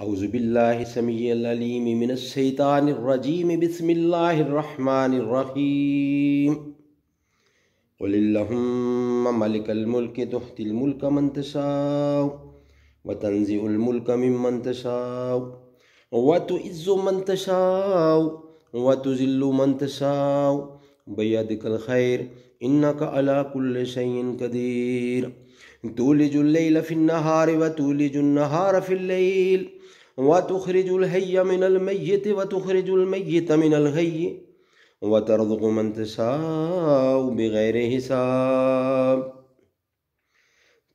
أعوذ بالله سميع العليم من الشيطان الرجيم بسم الله الرحمن الرحيم قل اللهم ملك الملك تحت الملك من تشاء وتنزع الملك ممن تشاء وتعز من تشاء وتذل من تشاء بیدک الخیر انکا علا کل شین قدیر تولج اللیل فی النہار و تولج النہار فی اللیل و تخرج الہی من المیت و تخرج المیت من الغی و ترضغ من تساو بغیر حساب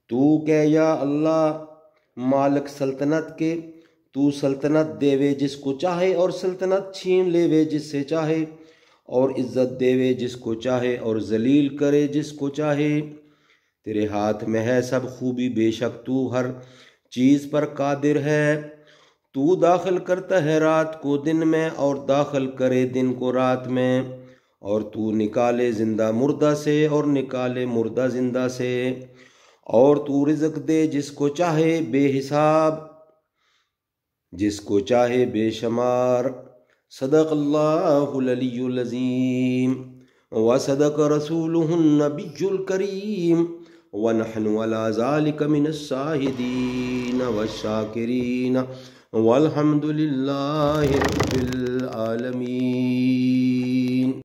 تو کہ یا اللہ مالک سلطنت کے تو سلطنت دے وے جس کو چاہے اور سلطنت چھین لے وے جس سے چاہے اور عزت دے وے جس کو چاہے اور ذلیل کرے جس کو چاہے تیرے ہاتھ میں ہے سب خوبی بے شک تو ہر چیز پر قادر ہے تو داخل کرتا ہے رات کو دن میں اور داخل کرے دن کو رات میں اور تو نکالے زندہ مردہ سے اور نکالے مردہ زندہ سے اور تو رزق دے جس کو چاہے بے حساب جس کو چاہے بے شمار صدق اللہ العلی العظیم و صدق رسول النبی الکریم و نحن ولا ذلك من الساہدین و شاکرین والحمد للہ رب العالمین